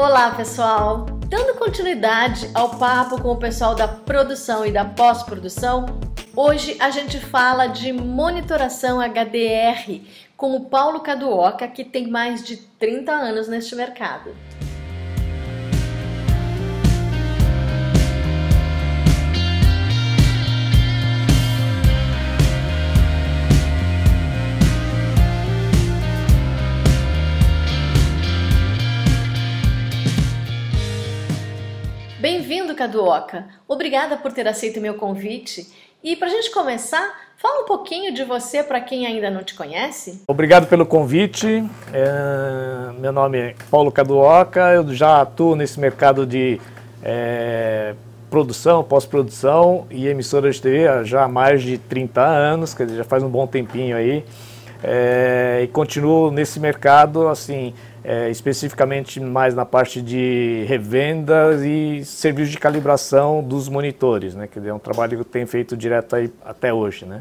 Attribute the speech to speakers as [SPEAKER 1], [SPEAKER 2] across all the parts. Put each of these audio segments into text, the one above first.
[SPEAKER 1] Olá, pessoal! Dando continuidade ao papo com o pessoal da produção e da pós-produção, hoje a gente fala de monitoração HDR com o Paulo Caduoca, que tem mais de 30 anos neste mercado. Bem-vindo, Caduoca. Obrigada por ter aceito meu convite. E para a gente começar, fala um pouquinho de você para quem ainda não te conhece.
[SPEAKER 2] Obrigado pelo convite. É, meu nome é Paulo Caduoca. Eu já atuo nesse mercado de é, produção, pós-produção e emissora de TV já há mais de 30 anos, quer dizer, já faz um bom tempinho aí. É, e continuo nesse mercado, assim, é, especificamente mais na parte de revendas e serviço de calibração dos monitores, né? Que é um trabalho que eu tenho feito direto aí até hoje, né?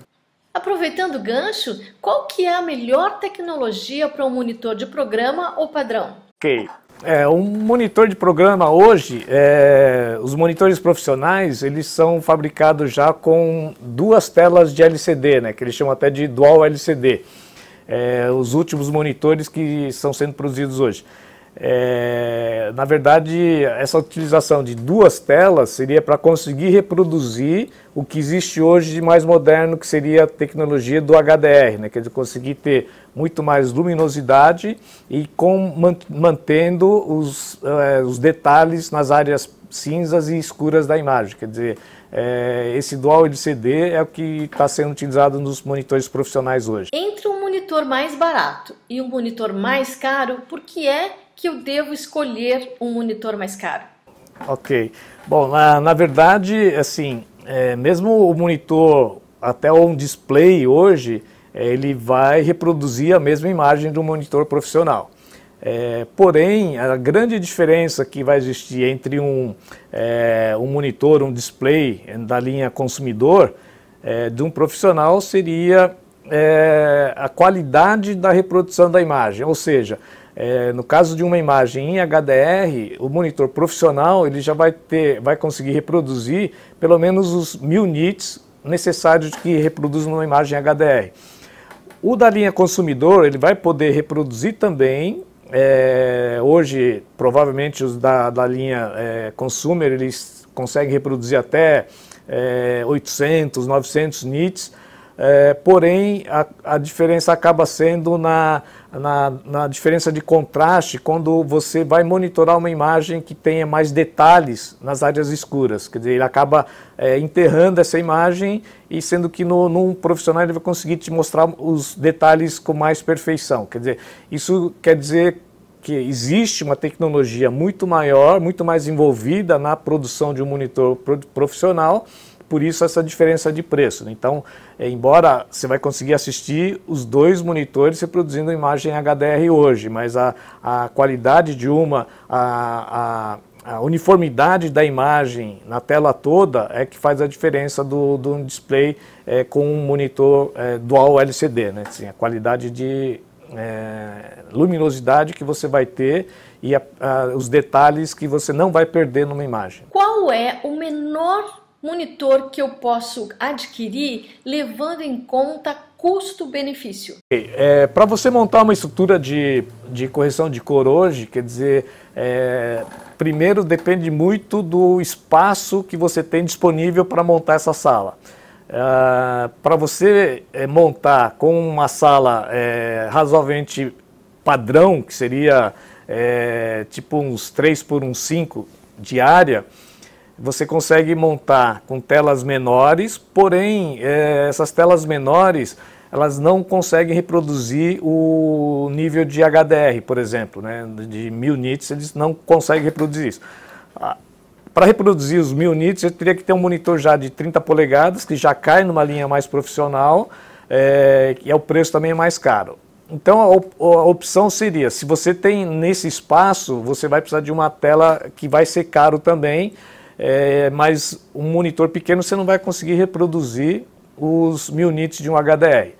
[SPEAKER 1] Aproveitando o gancho, qual que é a melhor tecnologia para um monitor de programa ou padrão?
[SPEAKER 2] Ok. É, um monitor de programa hoje, é, os monitores profissionais, eles são fabricados já com duas telas de LCD, né, que eles chamam até de dual LCD é, os últimos monitores que são sendo produzidos hoje. É, na verdade, essa utilização de duas telas seria para conseguir reproduzir o que existe hoje de mais moderno, que seria a tecnologia do HDR, né? quer dizer, conseguir ter muito mais luminosidade e com, mantendo os, é, os detalhes nas áreas cinzas e escuras da imagem. Quer dizer, é, esse Dual LCD é o que está sendo utilizado nos monitores profissionais hoje.
[SPEAKER 1] Entre um monitor mais barato e um monitor mais caro, por que é que eu devo escolher um monitor mais caro?
[SPEAKER 2] Ok. Bom, na, na verdade, assim, é, mesmo o monitor, até um display hoje, é, ele vai reproduzir a mesma imagem do monitor profissional. É, porém, a grande diferença que vai existir entre um, é, um monitor, um display da linha consumidor é, de um profissional seria é, a qualidade da reprodução da imagem. Ou seja, é, no caso de uma imagem em HDR, o monitor profissional ele já vai, ter, vai conseguir reproduzir pelo menos os mil nits necessários que reproduz uma imagem HDR. O da linha consumidor ele vai poder reproduzir também é, hoje, provavelmente, os da, da linha é, consumer, eles conseguem reproduzir até é, 800, 900 nits, é, porém, a, a, diferença acaba sendo na, na, na, diferença de contraste quando você vai monitorar uma imagem que tenha mais detalhes nas áreas escuras. Quer dizer, ele acaba é, enterrando essa imagem e sendo que no, num profissional ele vai conseguir te mostrar os detalhes com mais perfeição. Quer dizer, isso quer dizer que existe uma tecnologia muito maior, muito mais envolvida na produção de um monitor profissional por isso essa diferença de preço. Né? Então, é, embora você vai conseguir assistir os dois monitores reproduzindo imagem HDR hoje, mas a, a qualidade de uma, a, a, a, uniformidade da imagem na tela toda é que faz a diferença do, do display é, com um monitor é, dual LCD, né? Assim, a qualidade de é, luminosidade que você vai ter e os detalhes que você não vai perder numa imagem.
[SPEAKER 1] Qual é o menor monitor que eu posso adquirir levando em conta custo-benefício?
[SPEAKER 2] É, Para você montar uma estrutura de, de correção de cor hoje, quer dizer, é, primeiro depende muito do espaço que você tem disponível para montar essa sala. Uh, é, para você é, montar com uma sala é, razoavelmente padrão, que seria é, tipo uns 3 por 1,5 5 de área, você consegue montar com telas menores, porém é, essas telas menores elas não conseguem reproduzir o nível de HDR, por exemplo, né, de mil nits, eles não conseguem reproduzir isso. Ah, Para reproduzir os mil nits, eu teria que ter um monitor já de 30 polegadas, que já cai numa linha mais profissional, é, e é o preço também é mais caro. Então a, op a, opção seria, se você tem nesse espaço, você vai precisar de uma tela que vai ser caro também, é, mas um monitor pequeno você não vai conseguir reproduzir os mil nits de um HDR.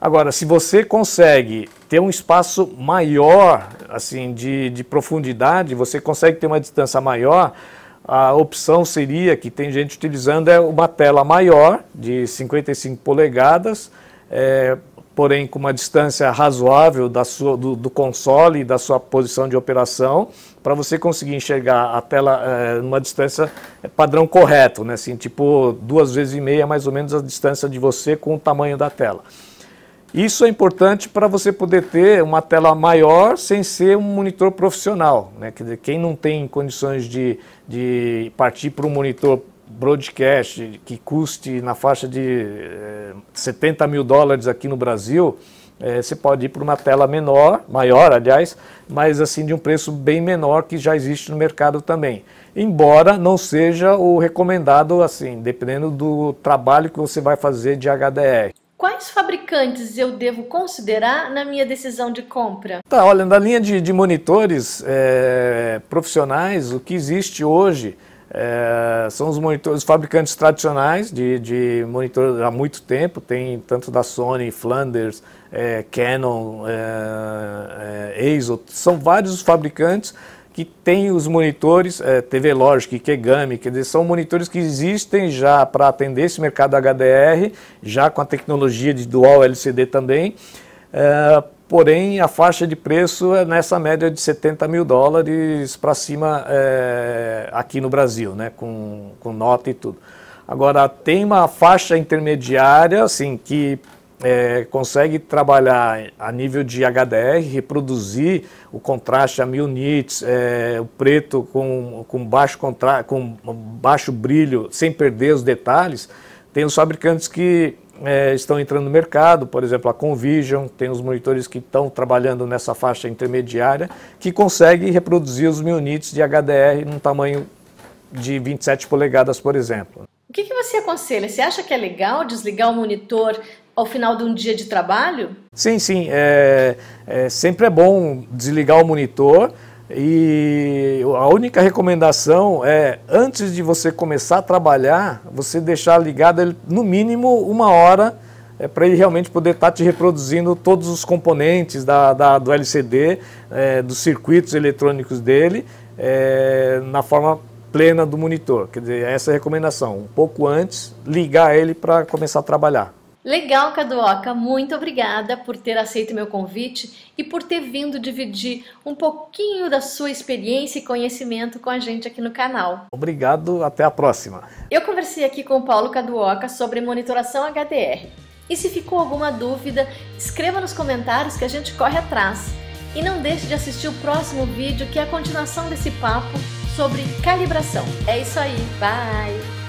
[SPEAKER 2] Agora, se você consegue ter um espaço maior, assim, de, de profundidade, você consegue ter uma distância maior, a opção seria, que tem gente utilizando, é uma tela maior, de 55 polegadas, é, porém com uma distância razoável da sua, do, do console e da sua posição de operação, para você conseguir enxergar a tela é, numa distância eh, padrão correto, né? assim, tipo duas vezes e meia mais ou menos a distância de você com o tamanho da tela. Isso é importante para você poder ter uma tela maior sem ser um monitor profissional. Né? Quer dizer, quem não tem condições de, de partir para um monitor broadcast que custe na faixa de eh, 70 mil dólares aqui no Brasil, eh, você pode ir para uma tela menor, maior, aliás, mas assim de um preço bem menor que já existe no mercado também. Embora não seja o recomendado, assim, dependendo do trabalho que você vai fazer de HDR.
[SPEAKER 1] Quais fabricantes eu devo considerar na minha decisão de compra?
[SPEAKER 2] Tá, olha, na linha de, de monitores é, profissionais, o que existe hoje é, são os monitores fabricantes tradicionais de, de há muito tempo, tem tanto da Sony, Flanders, é, Canon, é, é são vários os fabricantes que têm os monitores é, TV Logic, Kegami, quer dizer, são monitores que existem já para atender esse mercado HDR, já com a tecnologia de Dual LCD também, é, Porém, a faixa de preço é nessa média de 70 mil dólares para cima é, aqui no Brasil, né? com, com nota e tudo. Agora, tem uma faixa intermediária, assim, que é, consegue trabalhar a nível de HDR, reproduzir o contraste a mil nits, é, o preto com, com, baixo contra, com baixo brilho, sem perder os detalhes. Tem os fabricantes que é, estão entrando no mercado, por exemplo, a Convision, tem os monitores que estão trabalhando nessa faixa intermediária, que consegue reproduzir os mil nits de HDR num tamanho de 27 polegadas, por exemplo.
[SPEAKER 1] O que, que você aconselha? Você acha que é legal desligar o monitor ao final de um dia de trabalho?
[SPEAKER 2] Sim, sim. É, é sempre é bom desligar o monitor e a única recomendação é, antes de você começar a trabalhar, você deixar ligado ele no mínimo uma hora é, para ele realmente poder estar tá te reproduzindo todos os componentes da, da do LCD, é, dos circuitos eletrônicos dele, é, na forma plena do monitor. Quer dizer, essa é a recomendação. Um pouco antes, ligar ele para começar a trabalhar.
[SPEAKER 1] Legal, Caduoca, muito obrigada por ter aceito meu convite e por ter vindo dividir um pouquinho da sua experiência e conhecimento com a gente aqui no canal.
[SPEAKER 2] Obrigado, até a próxima.
[SPEAKER 1] Eu conversei aqui com o Paulo Caduoca sobre monitoração HDR. E se ficou alguma dúvida, escreva nos comentários que a gente corre atrás. E não deixe de assistir o próximo vídeo, que é a continuação desse papo sobre calibração. É isso aí, bye!